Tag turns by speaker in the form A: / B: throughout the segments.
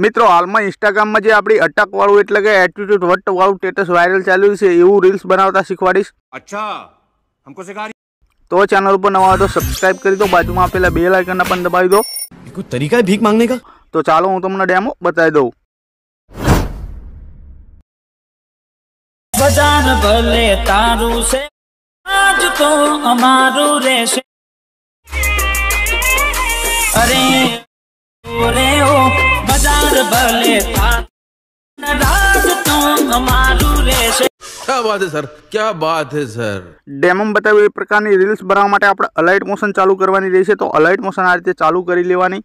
A: મિત્રો હાલમાં ઇન્સ્ટાગ્રામમાં જે આપણી અટકવાળું એટલે કે એટીટ્યુડ વાળું સ્ટેટસ વાયરલ ચાલ્યું છે એવું રીલ્સ બનાવતા શીખવાડીશ અચ્છા હમકો સિખાડી તો ચેનલ ઉપર નવા તો સબસ્ક્રાઇબ કરી દો બાજુમાં આપેલા બે લાઇકન પણ દબાવી દો કોઈ તરીકા ભીખ માંગને કા તો ચાલો હું તમને ડેમો બતાવી દઉં વજાન ભલે તારું છે આજ તો અમારું રહેશે અરે वाले था नराज तो न मारू रे साबा से सर क्या बात है सर डेमो में बताइए प्रकार ने रील्स बनावा माटे आप अलाइट मोशन चालू करवानी रे छे तो अलाइट मोशन आ रीते चालू करी लेवानी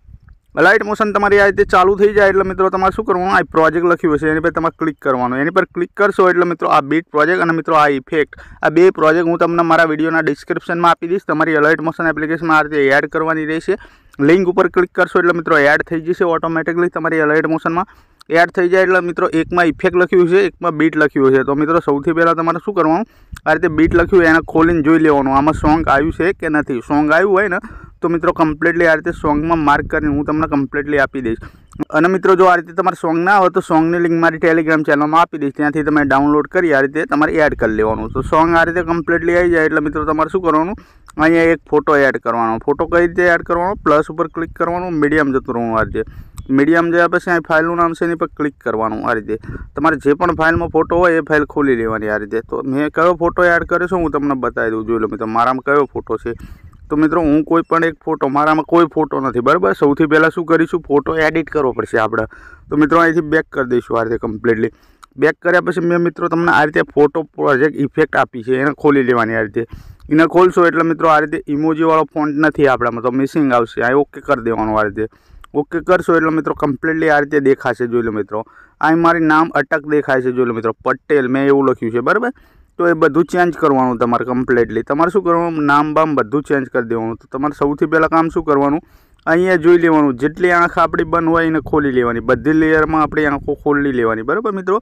A: अलाइट मोशन तुम्हारी आ रीते चालू થઈ જાય એટલે મિત્રો તમારે શું કરવાનું આ પ્રોજેક્ટ લખી હોય છે એની પર તમારે ક્લિક કરવાનું એની પર ક્લિક કરશો એટલે મિત્રો આ બીટ પ્રોજેક્ટ અને મિત્રો આ ઇફેક્ટ આ બે પ્રોજેક્ટ હું તમને મારા વિડિયોના ડિસ્ક્રિપ્શનમાં આપી દીશ તમારી અલાઈટ મોશન એપ્લિકેશનમાં આ રીતે એડ કરવાની રહેશે લિંક ઉપર ક્લિક કરશો એટલે મિત્રો એડ થઈ જશે ઓટોમેટિકલી તમારી એલાઇડ મોશનમાં એડ થઈ જાય એટલે મિત્રો એકમાં ઇફેક્ટ લખ્યું છે એકમાં બીટ લખ્યું છે તો મિત્રો સૌથી પહેલાં તમારે શું કરવાનું આ રીતે બીટ લખ્યું એને ખોલીને જોઈ લેવાનું આમાં સોંગ આવ્યું છે કે નથી સોંગ આવ્યું હોય ને તો મિત્રો કમ્પ્લીટલી આ રીતે સોંગમાં માર્ક કરીને હું તમને કમ્પ્લીટલી આપી દઈશ અને મિત્રો જો આ રીતે તમારે સોંગ ના હોય તો સોંગની લિંક મારી ટેલિગ્રામ ચેનલમાં આપી દઈશ ત્યાંથી તમે ડાઉનલોડ કરી આ રીતે તમારે એડ કરી લેવાનું તો સોંગ આ રીતે કમ્પ્લીટલી આવી જાય એટલે મિત્રો તમારે શું કરવાનું અહીંયા એક ફોટો એડ કરવાનો ફોટો કઈ રીતે એડ કરવાનો પ્લસ ઉપર ક્લિક કરવાનું મીડિયમ જતું રહું આ રીતે મીડિયમ જે પછી છે અહીં ફાઇલનું નામ છે એની પર ક્લિક કરવાનું આ રીતે તમારે જે પણ ફાઇલમાં ફોટો હોય એ ફાઇલ ખોલી લેવાની આ રીતે તો મેં કયો ફોટો એડ કર્યો છે હું તમને બતાવી દઉં જોઈ લો મિત્રો મારામાં કયો ફોટો છે તો મિત્રો હું કોઈ પણ એક ફોટો મારામાં કોઈ ફોટો નથી બરાબર સૌથી પહેલાં શું કરીશું ફોટો એડિટ કરવો પડશે આપણે તો મિત્રો અહીંથી બેક કરી દઈશું આ રીતે કમ્પ્લીટલી બેક કર્યા પછી મેં મિત્રો તમને આ રીતે ફોટો પ્રોજેક્ટ ઇફેક્ટ આપી છે એને ખોલી લેવાની આ રીતે એને ખોલશો એટલે મિત્રો આ રીતે ઇમોજીવાળો ફોન્ટ નથી આપણામાં તો મિસિંગ આવશે આ ઓકે કરી દેવાનું આ રીતે ઓકે કરશો એટલે મિત્રો કમ્પ્લીટલી આ રીતે દેખાશે જોઈ લો મિત્રો આ મારી નામ અટક દેખાય છે જોઈ લો મિત્રો પટેલ મેં એવું લખ્યું છે બરાબર તો એ બધું ચેન્જ કરવાનું તમારે કમ્પ્લીટલી તમારે શું કરવાનું નામ બામ બધું ચેન્જ કરી દેવાનું તો તમારે સૌથી પહેલાં કામ શું કરવાનું અહીંયા જોઈ લેવાનું જેટલી આંખ આપણી બંધ હોય એને ખોલી લેવાની બધી લેયરમાં આપણી આંખો ખોલી લેવાની બરાબર મિત્રો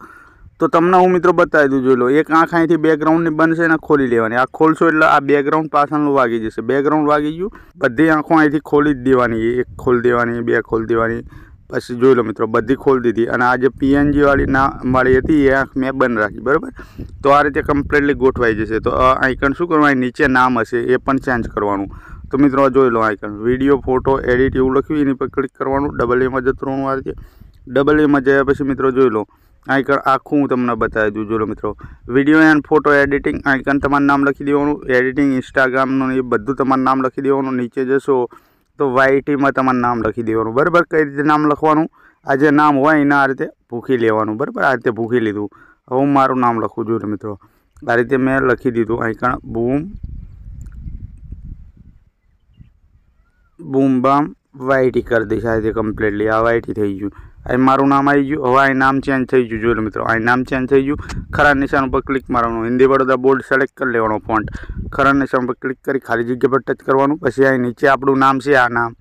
A: તો તમને હું મિત્રો બતાવી દઉં જોઈ લો એક આંખ અહીંથી બેકગ્રાઉન્ડની બંધ છે એને ખોલી લેવાની આ ખોલશો એટલે આ બેકગ્રાઉન્ડ પાછળનું વાગી જશે બેકગ્રાઉન્ડ વાગી ગયું બધી આંખો અહીંથી ખોલી જ દેવાની એક ખોલી દેવાની બે ખોલી દેવાની પછી જોઈ લો મિત્રો બધી ખોલી દીધી અને આ જે પીએનજીવાળી ના વાળી હતી એ આંખ મેં બંધ રાખી બરાબર તો આ રીતે કમ્પ્લીટલી ગોઠવાઈ જશે તો આઇકન શું કરવાની નીચે નામ હશે એ પણ ચેન્જ કરવાનું તો મિત્રો જોઈ લો આઇકન વિડીયો ફોટો એડિટ એવું લખ્યું એની પર ક્લિક કરવાનું ડબલ એમાં જતું રહેવાનું આવે છે ડબલ એમાં જયા પછી મિત્રો જોઈ લો આઈકન આખું હું તમને બતાવી દઉં જોઈ લો મિત્રો video and photo editing icon તમારું નામ લખી દેવાનું એડિટિંગ ઇન્સ્ટાગ્રામનું એ બધું તમારું નામ લખી દેવાનું નીચે જશો તો વાયટીમાં તમારું નામ લખી દેવાનું બરાબર કઈ રીતે નામ લખવાનું આ જે નામ હોય એના આ રીતે ભૂખી લેવાનું બરાબર આ રીતે ભૂખી લીધું હવે હું મારું નામ લખું જોઈએ મિત્રો આ રીતે મેં લખી દીધું અહીં બૂમ બૂમ બામ વાયટી કરી દઈશ આજે કમ્પ્લીટલી આ વાયટી થઈ ગયું અહીં મારું નામ આવી ગયું હવે અહીં નામ ચેન્જ થઈ ગયું જોયું મિત્રો અહીં નામ ચેન્જ થઈ ગયું ખરા નિશાન ઉપર ક્લિક મારવાનું હિન્દી વડોદરા બોર્ડ સિલેક્ટ કરી લેવાનો ફોન્ટ ખરા નિશાન પર ક્લિક કરી ખાલી જગ્યા પર ટચ કરવાનું પછી અહીં નીચે આપણું નામ છે આ નામ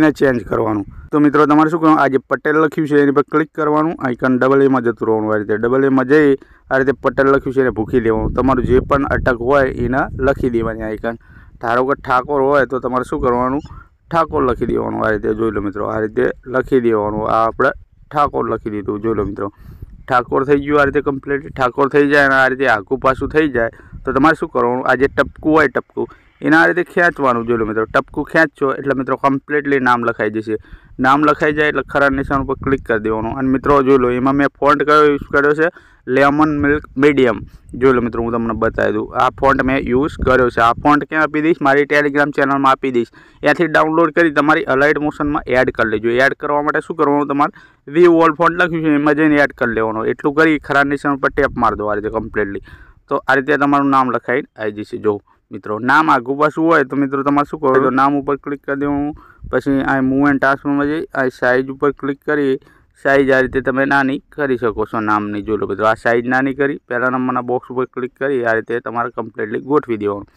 A: એને ચેન્જ કરવાનું તો મિત્રો તમારે શું કરવાનું આ જે પટેલ લખ્યું છે એની પર ક્લિક કરવાનું આઇકન ડબલ એમાં જતું રહેવાનું આ રીતે ડબલ એમાં જઈ આ રીતે પટેલ લખ્યું છે એને ભૂખી દેવાનું તમારું જે પણ અટક હોય એને લખી દેવાની આઇકન ધારો કે ઠાકોર હોય તો તમારે શું કરવાનું ઠાકોર લખી દેવાનું આ રીતે જોઈ લો મિત્રો આ રીતે લખી દેવાનું આ આપણે ઠાકોર લખી દીધું જોઈ લો મિત્રો ઠાકોર થઈ ગયું આ રીતે કમ્પ્લીટ ઠાકોર થઈ જાય અને આ રીતે આખું પાછું થઈ જાય તો તમારે શું કરવાનું આ જે ટપકું હોય ટપકું એના આ રીતે ખેંચવાનું જોઈ લો મિત્રો ટપકું ખેંચશો એટલે મિત્રો કમ્પ્લીટલી નામ લખાઈ જશે નામ લખાઈ જાય એટલે ખરા નિશાન ઉપર ક્લિક કરી દેવાનું અને મિત્રો જોઈ લો એમાં મેં ફોન્ટ કયો યુઝ કર્યો છે લેમન મિલ્ક મીડિયમ જોઈ લો મિત્રો હું તમને બતાવી દઉં આ ફોન્ટ મેં યુઝ કર્યો છે આ ફોન્ટ ક્યાં આપી દઈશ મારી ટેલિગ્રામ ચેનલમાં આપી દઈશ ત્યાંથી ડાઉનલોડ કરી તમારી અલાઇટ મોશનમાં એડ કરી લેજો એડ કરવા માટે શું કરવાનું તમારે વી ઓલ ફોન્ટ લખ્યું છે એમાં જઈને એડ કરી લેવાનો એટલું કરી ખરા નિશાન ઉપર ટેપ માર દો આ રીતે કમ્પ્લીટલી તો આ રીતે તમારું નામ લખાઈને આવી જશે જો મિત્રો નામ આગું પાછું હોય તો મિત્રો તમારે શું કરો નામ ઉપર ક્લિક કરી દેવાનું પછી આ મૂવ એન્ડ ટ્રાન્સફોર્મમાં જઈ આ સાઇઝ ઉપર ક્લિક કરી સાઇઝ આ રીતે તમે નાની કરી શકો છો નામની જોઈ લો મિત્રો આ સાઇઝ નાની કરી પહેલા નંબરના બોક્સ ઉપર ક્લિક કરી આ રીતે તમારે કમ્પ્લીટલી ગોઠવી દેવાનું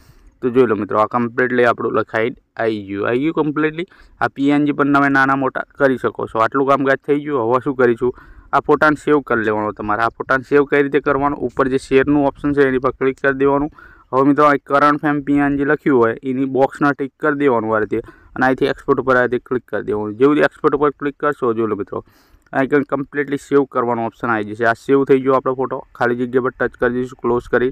A: તો જોઈ લો મિત્રો આ કમ્પ્લીટલી આપણું લખાઈ આવી ગયું આવી ગયું કમ્પ્લીટલી આ પીએનજી પણ તમે નાના મોટા કરી શકો છો આટલું કામકાજ થઈ ગયું હવે શું કરીશું આ ફોટાને સેવ કરી લેવાનો તમારે આ ફોટાને સેવ કઈ રીતે કરવાનું ઉપર જે શેરનું ઓપ્શન છે એની પર ક્લિક કરી દેવાનું હવે મિત્રો આ કરંટ ફેમ પીએનજી લખ્યું હોય એની બોક્સના ટીક કરી દેવાનું આ રીતે અને અહીંથી એક્સપોર્ટ ઉપર અહીંથી ક્લિક કરી દેવાનું જેવું એક્સપોર્ટ ઉપર ક્લિક કરશો જો મિત્રો આઇકન કમ્પ્લીટલી સેવ કરવાનો ઓપ્શન આવી જશે આ સેવ થઈ ગયો આપણો ફોટો ખાલી જગ્યા પર ટચ કરી દઈશું ક્લોઝ કરી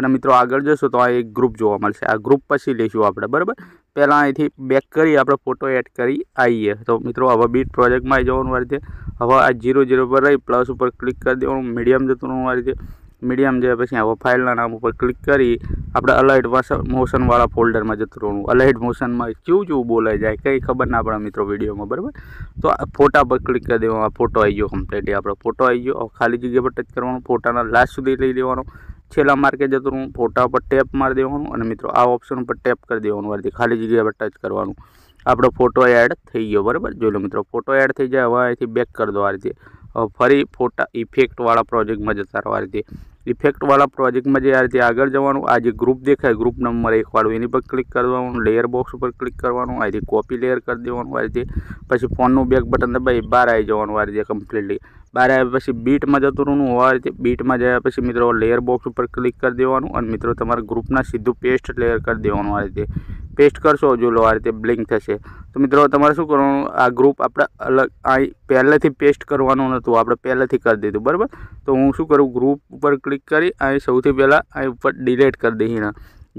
A: અને મિત્રો આગળ જશો તો આ એક ગ્રુપ જોવા મળશે આ ગ્રુપ પછી લઈશું આપણે બરાબર પહેલાં અહીંથી બેક કરી આપણે ફોટો એડ કરી આવીએ તો મિત્રો હવે બી પ્રોજેક્ટમાં આવી જવાનું આ રીતે હવે આ જીરો જીરો પર રહી પ્લસ ઉપર ક્લિક કરી દેવાનું મીડિયમ જતું આ રીતે મીડિયમ જે પછી આવો ફાઇલના નામ ઉપર ક્લિક કરી આપણે અલાઇટ મોશનવાળા ફોલ્ડરમાં જતું રહેવાનું અલાઇટ મોશનમાં કેવું જેવું બોલાઈ જાય કંઈ ખબર ના પડે મિત્રો વિડીયોમાં બરાબર તો આ ફોટા પર ક્લિક કરી દેવાનો ફોટો આવી ગયો કમ્પ્લીટલી આપણો ફોટો આવી ગયો ખાલી જગ્યા પર ટચ કરવાનો ફોટાના લાસ્ટ સુધી લઈ લેવાનો છેલ્લા માર્કે જતું રહેવું ફોટા પર ટેપ મારી દેવાનું અને મિત્રો આ ઓપ્શન ઉપર ટેપ કરી દેવાનું વારથી ખાલી જગ્યા પર ટચ કરવાનું આપણો ફોટો એડ થઈ ગયો બરાબર જોઈ લો મિત્રો ફોટો એડ થઈ જાય હવે અહીંથી બેક કરી દો આ રીતે ફરી ફોટા ઇફેક્ટવાળા પ્રોજેક્ટમાં જતા રહો રીતે ઇફેક્ટવાળા પ્રોજેક્ટમાં જે આ રીતે આગળ જવાનું આ જે ગ્રુપ દેખાય ગ્રુપ નંબર એકવાળું એની પર ક્લિક કરવાનું લેયર બોક્સ ઉપર ક્લિક કરવાનું આ રીતે કોપી લેયર કરી દેવાનું આ રીતે પછી ફોનનું બેક બટન દબાવી બહાર આવી જવાનું આ રીતે કમ્પ્લીટલી બહાર આવ્યા પછી બીટમાં જતું રહેવાનું હોવા રીતે બીટમાં જયા પછી મિત્રો લેયર બોક્સ ઉપર ક્લિક કરી દેવાનું અને મિત્રો તમારા ગ્રુપના સીધું પેસ્ટ લેયર કરી દેવાનું આ રીતે પેસ્ટ કરશો જો લો આ રીતે બ્લિંક થશે તો મિત્રો તમારે શું કરવાનું આ ગ્રુપ આપણે અલગ અહીં પહેલેથી પેસ્ટ કરવાનું નહોતું આપણે પહેલેથી કરી દીધું બરાબર તો હું શું કરું ગ્રુપ ઉપર ક્લિક કરી અહીં સૌથી પહેલાં અહીં ઉપર ડિલેટ કરી દઈએ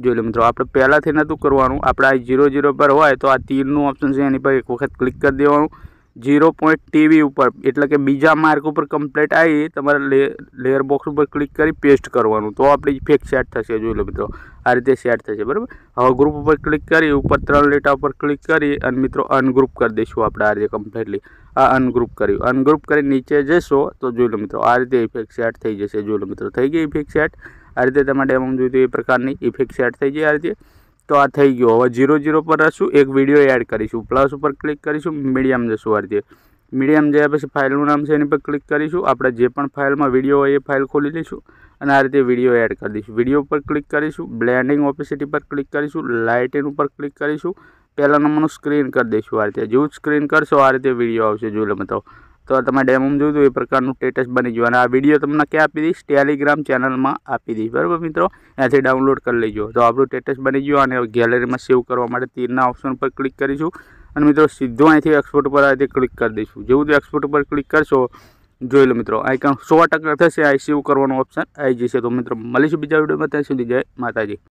A: જોઈ લો મિત્રો આપણે પહેલાંથી નહોતું કરવાનું આપણે આ જીરો ઝીરો પર હોય તો આ તીરનું ઓપ્શન છે એની પર એક વખત ક્લિક કરી દેવાનું જીરો પોઈન્ટ ટીવી ઉપર એટલે કે બીજા માર્ક ઉપર કમ્પ્લેટ આવી તમારે લેયર બોક્સ ઉપર ક્લિક કરી પેસ્ટ કરવાનું તો આપણી ફેક સેટ થશે જોઈ લો મિત્રો આ રીતે સેટ થશે બરાબર હવે ગ્રુપ ઉપર ક્લિક કરી ઉપર ત્રણ લેટા ઉપર ક્લિક કરી અને મિત્રો અનગ્રુપ કરી દઈશું આપણે આ રીતે કમ્પ્લેટલી આ અનગ્રુપ કર્યું અનગ્રુપ કરી નીચે જશો તો જોઈ લો મિત્રો આ રીતે ઇફેક્ટ સેટ થઈ જશે જોઈ લો મિત્રો થઈ ગઈ ઇફેક્ટ સેટ આ રીતે તમારે ડેમોમાં જોઈતી એ પ્રકારની ઇફેક્ટ સેટ થઈ જાય આ રીતે તો આ થઈ ગયો હવે ઝીરો ઝીરો પર શું એક વિડીયો એડ કરીશું પ્લસ ઉપર ક્લિક કરીશું મીડિયમ જશું વારથી મીડિયમ જયા પછી ફાઇલનું નામ છે એની પર ક્લિક કરીશું આપણે જે પણ ફાઇલમાં વિડીયો હોય એ ફાઇલ ખોલી લઈશું અને આ રીતે વિડીયો એડ કરી દઈશું વિડીયો પર ક્લિક કરીશું બ્લેન્ડિંગ ઓપેસિટી પર ક્લિક કરીશું લાઇટિંગ ઉપર ક્લિક કરીશું પહેલાં નંબરનું સ્ક્રીન કરી દઈશું આ રીતે જેવું સ્ક્રીન કરશો આ રીતે વિડીયો આવશે જોઈ લો બતાવો તો તમે ડેમોમાં જોયું હતું એ પ્રકારનું સ્ટેટસ બની ગયું અને આ વિડીયો તમને ક્યાં આપી દઈશ ટેલિગ્રામ ચેનલમાં આપી દઈશ બરાબર મિત્રો ત્યાંથી ડાઉનલોડ કરી લેજો તો આપણું સ્ટેટસ બની ગયું અને ગેલેરીમાં સેવ કરવા માટે તીરના ઓપ્શન પર ક્લિક કરીશું અને મિત્રો સીધો અહીંથી એક્સપોર્ટ પર અહીંથી ક્લિક કરી દઈશું જેવું તો એક્સપોર્ટ પર ક્લિક કરશો જોઈ લો મિત્રો આઈકન સો ટકા થશે આ સેવ કરવાનો ઓપ્શન આવી જશે તો મિત્રો મળીશું બીજા વિડીયોમાં ત્યાં સુધી જય માતાજી